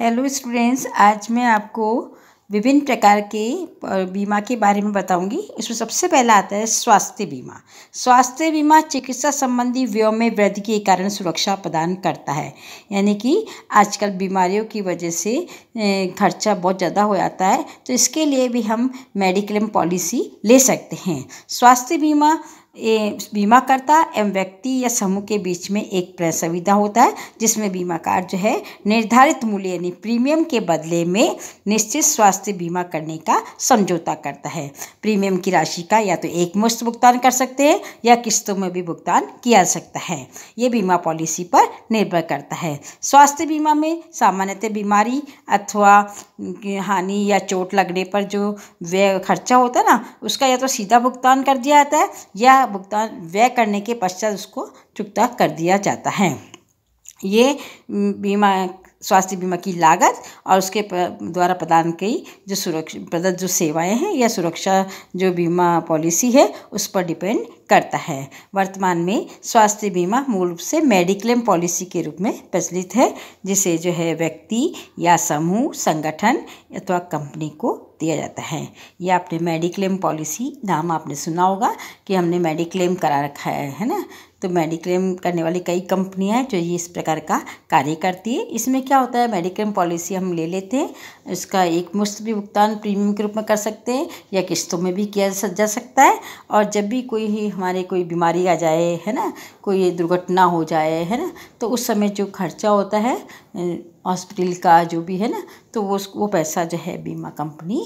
hello students आज मैं आपको विभिन्न प्रकार के बीमा के बारे में बताऊंगी इसमें सबसे पहला आता है स्वास्थ्य बीमा स्वास्थ्य बीमा चिकित्सा संबंधी व्यय में वृद्धि के कारण सुरक्षा प्रदान करता है यानी कि आजकल बीमारियों की वजह से खर्चा बहुत ज़्यादा हो जाता है तो इसके लिए भी हम मेडिक्लेम पॉलिसी ले सकते हैं स्वास्थ्य बीमा ए, बीमाकर्ता एवं व्यक्ति या समूह के बीच में एक संविधा होता है जिसमें बीमाकार जो है निर्धारित मूल्य यानी प्रीमियम के बदले में निश्चित स्वास्थ्य बीमा करने का समझौता करता है प्रीमियम की राशि का या तो एक मुश्त भुगतान कर सकते हैं या किस्तों में भी भुगतान किया सकता है ये बीमा पॉलिसी पर निर्भर करता है स्वास्थ्य बीमा में सामान्यतः बीमारी अथवा हानि या चोट लगने पर जो व्यय खर्चा होता है ना उसका या तो सीधा भुगतान कर दिया जाता है या पहला भुगतान व्यय करने के पश्चात उसको चुकता कर दिया जाता है ये बीमा स्वास्थ्य बीमा की लागत और उसके द्वारा प्रदान की जो सुरक्षा प्रदत्त जो सेवाएं हैं या सुरक्षा जो बीमा पॉलिसी है उस पर डिपेंड करता है वर्तमान में स्वास्थ्य बीमा मूल रूप से मेडिक्लेम पॉलिसी के रूप में प्रचलित है जिसे जो है व्यक्ति या समूह संगठन अथवा कंपनी को दिया जाता है यह आपने मेडिक्लेम पॉलिसी नाम आपने सुना होगा कि हमने मेडिक्लेम करा रखा है है ना तो मेडिक्लेम करने वाली कई कंपनियां हैं जो ये इस प्रकार का कार्य करती है इसमें क्या होता है मेडिक्लेम पॉलिसी हम ले लेते हैं इसका एक मुश्त भी भुगतान प्रीमियम के रूप में कर सकते हैं या किस्तों में भी किया जा सकता है और जब भी कोई ही हमारे कोई बीमारी आ जाए है ना कोई दुर्घटना हो जाए है ना तो उस समय जो खर्चा होता है हॉस्पिटल का जो भी है ना तो वो वो पैसा जो है बीमा कंपनी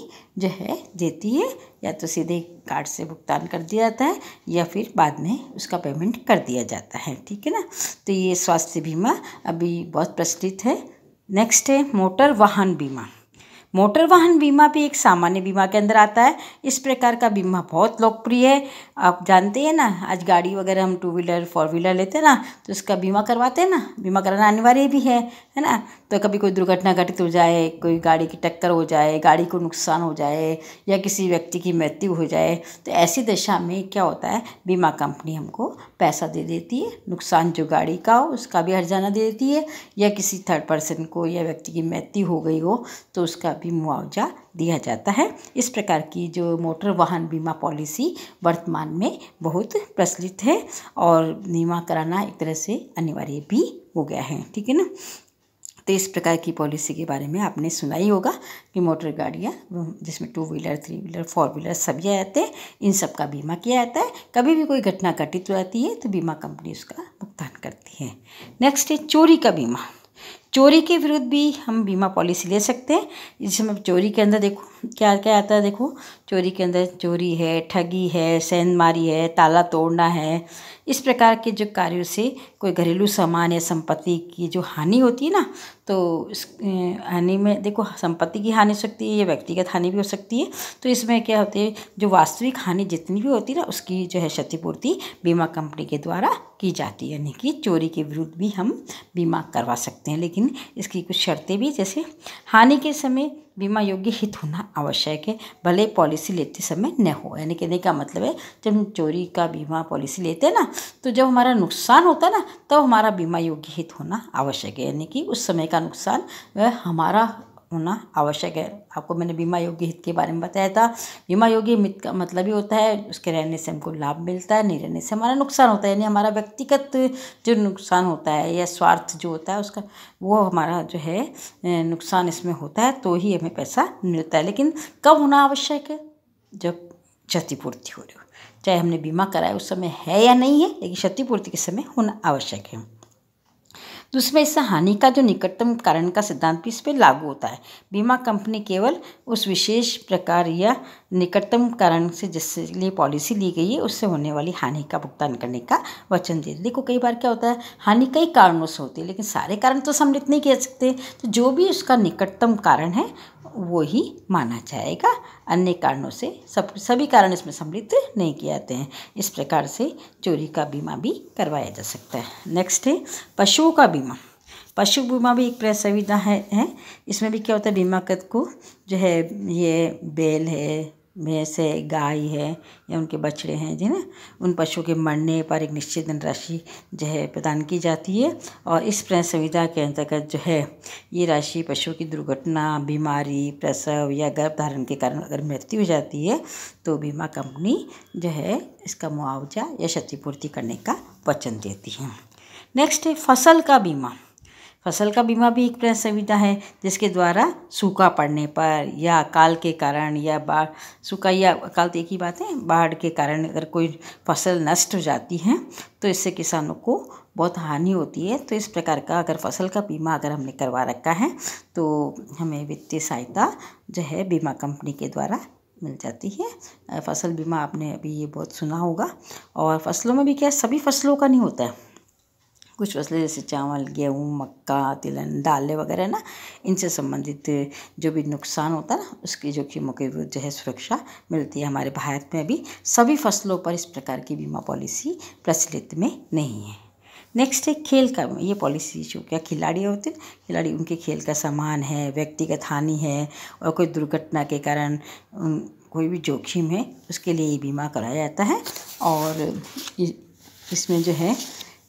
जो है देती है या तो सीधे कार्ड से भुगतान कर दिया जाता है या फिर बाद में उसका पेमेंट कर दिया जाता है ठीक है ना तो ये स्वास्थ्य बीमा अभी बहुत प्रचलित है नेक्स्ट है मोटर वाहन बीमा मोटर वाहन बीमा भी एक सामान्य बीमा के अंदर आता है इस प्रकार का बीमा बहुत लोकप्रिय है आप जानते हैं ना आज गाड़ी वगैरह हम टू व्हीलर फोर व्हीलर लेते हैं ना तो उसका बीमा करवाते हैं ना बीमा कराना अनिवार्य भी है है ना तो कभी कोई दुर्घटना घटित हो जाए कोई गाड़ी की टक्कर हो जाए गाड़ी को नुकसान हो जाए या किसी व्यक्ति की मृत्यु हो जाए तो ऐसी दशा में क्या होता है बीमा कंपनी हमको पैसा दे देती है नुकसान जो गाड़ी का हो उसका भी हर्जाना दे देती है या किसी थर्ड पर्सन को या व्यक्ति की मृत्यु हो गई हो तो उसका भी मुआवजा दिया जाता है इस प्रकार की जो मोटर वाहन बीमा पॉलिसी वर्तमान में बहुत प्रचलित है और बीमा कराना एक तरह से अनिवार्य भी हो गया है ठीक है ना तो इस प्रकार की पॉलिसी के बारे में आपने सुना ही होगा कि मोटर गाड़ियाँ जिसमें two wheeler three wheeler four wheeler सभी आते हैं इन सब का बीमा किया जाता है कभी भी कोई घटना घटित हो जाती है तो बीमा कंपनी उसका भुगतान करती है नेक्स्ट है चोरी का बीमा चोरी के विरुद्ध भी हम बीमा पॉलिसी ले सकते हैं जिसमें चोरी के अंदर देखो क्या क्या आता है देखो चोरी के अंदर चोरी है ठगी है सेंधमारी है ताला तोड़ना है इस प्रकार के जो कार्यों से कोई घरेलू सामान या संपत्ति की जो हानि होती है ना तो इस हानि में देखो संपत्ति की हानि हो सकती है या व्यक्तिगत हानि भी हो सकती है तो इसमें क्या होते हैं जो वास्तविक हानि जितनी भी होती है ना उसकी जो है क्षतिपूर्ति बीमा कंपनी के द्वारा की जाती है यानी कि चोरी के विरुद्ध भी हम बीमा करवा सकते हैं लेकिन लेकिन इसकी कुछ शर्तें भी जैसे हानि के समय बीमा योग्य हित होना आवश्यक है भले पॉलिसी लेते समय न हो यानी कहने का मतलब है जब हम चोरी का बीमा पॉलिसी लेते हैं ना तो जब हमारा नुकसान होता है ना तब तो हमारा बीमा योग्य हित होना आवश्यक है यानी कि उस समय का नुकसान हमारा होना आवश्यक है आपको मैंने बीमा योग्य हित के बारे में बताया था बीमा योग्य हित का मतलब ही होता है उसके रहने से हमको लाभ मिलता है नहीं रहने से हमारा नुकसान होता है यानी हमारा व्यक्तिगत जो नुकसान होता है या स्वार्थ जो होता है उसका वो हमारा जो है नुकसान इसमें होता है तो ही हमें पैसा मिलता है लेकिन कब होना आवश्यक है जब क्षतिपूर्ति हो रही हो चाहे हमने बीमा कराया उस समय है या नहीं है लेकिन क्षतिपूर्ति के समय होना आवश्यक है दूसरा तो इस हानि का जो निकटतम कारण का सिद्धांत भी इस पर लागू होता है बीमा कंपनी केवल उस विशेष प्रकार या निकटतम कारण से जिसके लिए पॉलिसी ली गई है उससे होने वाली हानि का भुगतान करने का वचन दे देखो कई बार क्या होता है हानि कई कारणों से होती है लेकिन सारे कारण तो सम्मिलित नहीं कह सकते तो जो भी उसका निकटतम कारण है वो ही माना जाएगा अन्य कारणों से सब सभी कारण इसमें सम्मिलित नहीं किए जाते हैं इस प्रकार से चोरी का बीमा भी करवाया जा सकता है नेक्स्ट है पशुओं का बीमा पशु बीमा भी एक प्रेस सुविधा है, है इसमें भी क्या होता है बीमाकृत को जो है ये बैल है भैंस है गाय है या उनके बछड़े हैं जिन्हें उन पशुओं के मरने पर एक निश्चित धनराशि जो है प्रदान की जाती है और इस प्रण संविदा के अंतर्गत जो है ये राशि पशु की दुर्घटना बीमारी प्रसव या गर्भधारण के कारण अगर मृत्यु हो जाती है तो बीमा कंपनी जो है इसका मुआवजा या क्षतिपूर्ति करने का वचन देती है नेक्स्ट है फसल का बीमा फसल का बीमा भी एक तरह सुविधा है जिसके द्वारा सूखा पड़ने पर या अकाल के कारण या बाढ़ सूखा या अकाल तो एक ही बात है बाढ़ के कारण अगर कोई फसल नष्ट हो जाती है तो इससे किसानों को बहुत हानि होती है तो इस प्रकार का अगर फसल का बीमा अगर हमने करवा रखा है तो हमें वित्तीय सहायता जो है बीमा कंपनी के द्वारा मिल जाती है फसल बीमा आपने अभी ये बहुत सुना होगा और फसलों में भी क्या सभी फसलों का नहीं होता है कुछ फसलें जैसे चावल गेहूँ मक्का तिलन दालें वगैरह ना इनसे संबंधित जो भी नुकसान होता है ना उसकी जोखिमों के विरुद्ध जो है सुरक्षा मिलती है हमारे भारत में अभी सभी फसलों पर इस प्रकार की बीमा पॉलिसी प्रचलित में नहीं है नेक्स्ट है खेल का ये पॉलिसी इशू क्या खिलाड़ी होते हैं खिलाड़ी उनके खेल का सामान है व्यक्तिगत हानि है और कोई दुर्घटना के कारण कोई भी जोखिम है उसके लिए ये बीमा कराया जाता है और इसमें जो है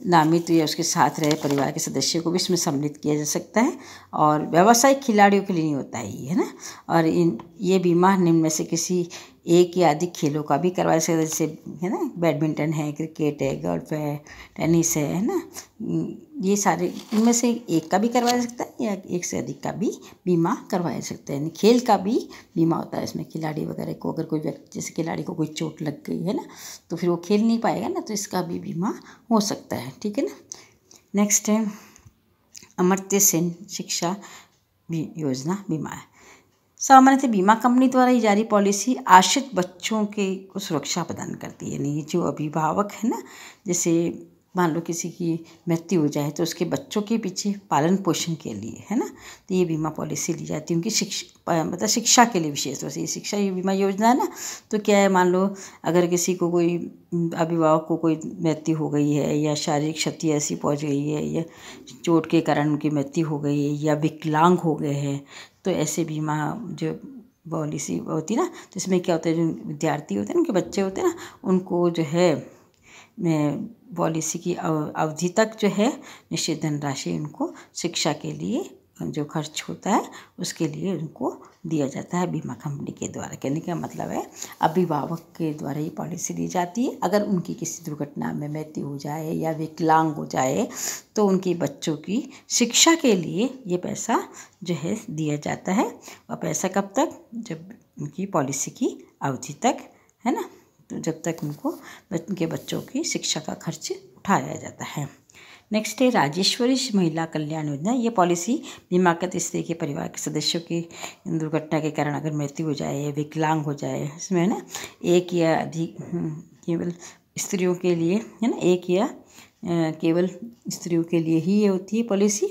नामित तो या उसके साथ रहे परिवार के सदस्यों को भी इसमें सम्मिलित किया जा सकता है और व्यावसायिक खिलाड़ियों के लिए नहीं होता है ये है ना और इन ये बीमा निम्न में से किसी एक या अधिक खेलों का भी करवा सकते जैसे है ना बैडमिंटन है क्रिकेट है गोल्फ है टेनिस है है ना ये सारे इनमें से एक का भी करवाया सकता है या एक से अधिक का भी बीमा करवाया सकता है यानी खेल का भी बीमा होता है इसमें खिलाड़ी वगैरह को अगर कोई व्यक्ति जैसे खिलाड़ी को कोई चोट लग गई है ना तो फिर वो खेल नहीं पाएगा ना तो इसका भी बीमा हो सकता है ठीक है ना नेक्स्ट है अमर्त्य सेन शिक्षा योजना बीमा है सामान्यतः बीमा कंपनी द्वारा ये जारी पॉलिसी आश्रित बच्चों के को सुरक्षा प्रदान करती है यानी जो अभिभावक है ना जैसे मान लो किसी की मृत्यु हो जाए तो उसके बच्चों के पीछे पालन पोषण के लिए है ना तो ये बीमा पॉलिसी ली जाती है उनकी शिक्षा मतलब शिक्षा के लिए विशेष तौर से ये शिक्षा ये बीमा योजना है ना तो क्या है मान लो अगर किसी को कोई अभिभावक को कोई मृत्यु हो गई है या शारीरिक क्षति ऐसी पहुँच गई है या चोट के कारण उनकी मृत्यु हो गई है या विकलांग हो गए हैं तो ऐसे बीमा जो पॉलिसी होती ना तो इसमें क्या होता है जो विद्यार्थी होते हैं उनके बच्चे होते हैं ना उनको जो है पॉलिसी की अवधि तक जो है निश्चित धनराशि उनको शिक्षा के लिए जो खर्च होता है उसके लिए उनको दिया जाता है बीमा कंपनी के द्वारा कहने का मतलब है अभिभावक के द्वारा ये पॉलिसी दी जाती है अगर उनकी किसी दुर्घटना में मृत्यु हो जाए या विकलांग हो जाए तो उनके बच्चों की शिक्षा के लिए ये पैसा जो है दिया जाता है और पैसा कब तक जब उनकी पॉलिसी की अवधि तक है ना जब तक उनको उनके बच्चों की शिक्षा का खर्च उठाया जाता है नेक्स्ट है राजेश्वरी महिला कल्याण योजना ये पॉलिसी बीमाकृत स्त्री के परिवार के सदस्यों की दुर्घटना के कारण अगर मृत्यु हो जाए विकलांग हो जाए इसमें है ना एक या अधिक हम्म, केवल स्त्रियों के लिए है ना एक या केवल स्त्रियों के लिए ही ये होती है पॉलिसी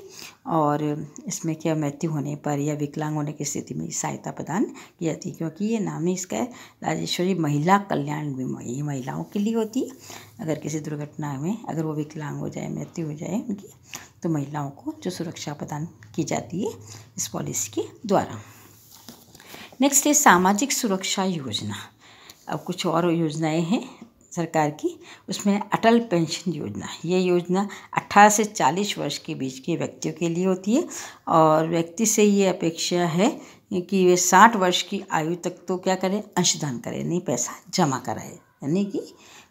और इसमें क्या मृत्यु होने पर या विकलांग होने की स्थिति में सहायता प्रदान की जाती है क्योंकि ये नाम ही इसका है राजेश्वरी महिला कल्याण बीमा ये महिलाओं के लिए होती है अगर किसी दुर्घटना में अगर वो विकलांग हो जाए मृत्यु हो जाए उनकी तो महिलाओं को जो सुरक्षा प्रदान की जाती है इस पॉलिसी के द्वारा नेक्स्ट है सामाजिक सुरक्षा योजना अब कुछ और योजनाएं हैं सरकार की उसमें अटल पेंशन योजना ये योजना 18 से 40 वर्ष के बीच के व्यक्तियों के लिए होती है और व्यक्ति से ये अपेक्षा है कि वे 60 वर्ष की आयु तक तो क्या करें अंशदान करें नहीं पैसा जमा कराए यानी कि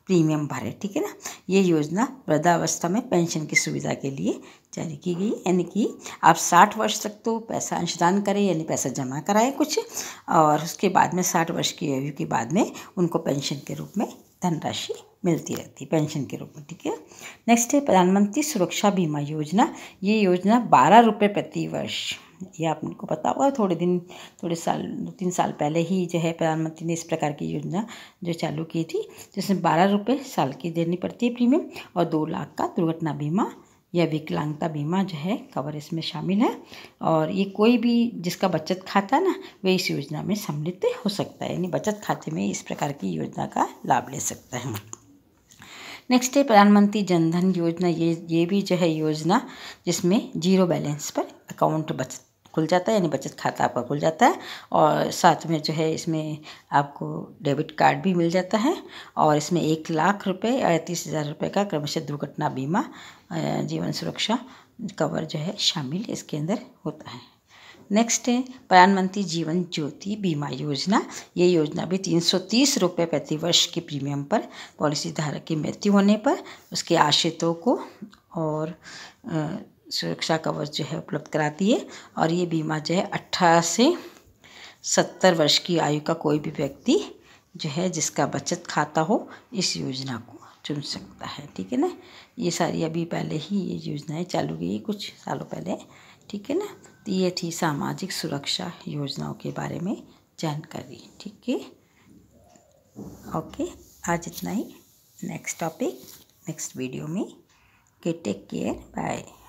प्रीमियम भरे ठीक है ना ये योजना वृद्धावस्था में पेंशन की सुविधा के लिए जारी की गई यानी कि आप 60 वर्ष तक तो पैसा अंशदान करें यानी पैसा जमा कराएं कुछ और उसके बाद में 60 वर्ष की आयु के बाद में उनको पेंशन के रूप में धनराशि मिलती रहती है पेंशन के रूप में ठीक है नेक्स्ट है प्रधानमंत्री सुरक्षा बीमा योजना ये योजना बारह रुपये प्रति वर्ष ये आपको पता होगा थोड़े दिन थोड़े साल दो तीन साल पहले ही जो है प्रधानमंत्री ने इस प्रकार की योजना जो चालू की थी जिसमें बारह रुपये साल की देनी पड़ती है प्रीमियम और दो लाख का दुर्घटना बीमा यह विकलांगता बीमा जो है कवर इसमें शामिल है और ये कोई भी जिसका बचत खाता है ना वे इस योजना में सम्मिलित हो सकता है यानी बचत खाते में इस प्रकार की योजना का लाभ ले सकते हैं नेक्स्ट है प्रधानमंत्री जनधन योजना ये ये भी जो है योजना जिसमें जीरो बैलेंस पर अकाउंट बच खुल जाता है यानी बचत खाता आपका खुल जाता है और साथ में जो है इसमें आपको डेबिट कार्ड भी मिल जाता है और इसमें एक लाख रुपये या तीस हज़ार रुपये का क्रमशः दुर्घटना बीमा जीवन सुरक्षा कवर जो है शामिल इसके अंदर होता है नेक्स्ट है प्रधानमंत्री जीवन ज्योति बीमा योजना ये योजना भी तीन सौ तीस रुपये प्रतिवर्ष की के प्रीमियम पर पॉलिसी धारक की मृत्यु होने पर उसके आश्रितों को और सुरक्षा कवच जो है उपलब्ध कराती है और ये बीमा जो है अट्ठारह से सत्तर वर्ष की आयु का कोई भी व्यक्ति जो है जिसका बचत खाता हो इस योजना को चुन सकता है ठीक है ना ये सारी अभी पहले ही ये योजनाएं चालू है कुछ सालों पहले ठीक है ना तो ये थी सामाजिक सुरक्षा योजनाओं के बारे में जानकारी ठीक है ओके आज इतना ही नेक्स्ट टॉपिक नेक्स्ट वीडियो में के टेक केयर बाय